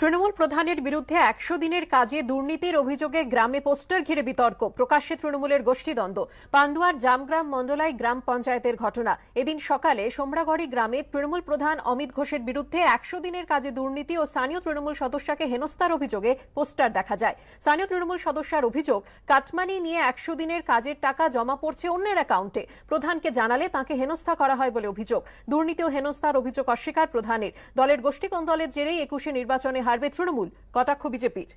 তৃণমূল প্রধানের বিরুদ্ধে একশো দিনের কাজে দুর্নীতির অভিযোগে গ্রামে পোস্টার ঘিরে বিতর্ক প্রকাশ্যে তৃণমূলের গোষ্ঠীদ্বন্দ্ব পান্ডুয়ার জামগ্রাম মন্ডলাই গ্রাম পঞ্চায়েতের ঘটনা এদিন সকালে সোমরাগড়ি গ্রামে তৃণমূল প্রধান অমিত ঘোষের বিরুদ্ধে একশো দিনের কাজে দুর্নীতি ও স্থানীয় তৃণমূল সদস্যকে হেনস্থার অভিযোগে পোস্টার দেখা যায় স্থানীয় তৃণমূল সদস্যার অভিযোগ কাটমানি নিয়ে একশো দিনের কাজের টাকা জমা পড়ছে অন্যের অ্যাকাউন্টে প্রধানকে জানালে তাকে হেনস্থা করা হয় বলে অভিযোগ দুর্নীতি ও হেনস্থার অভিযোগ অস্বীকার প্রধানের দলের দলের জেরেই একুশে নির্বাচনে হারবে তৃণমূল কটাক্ষ বিজেপির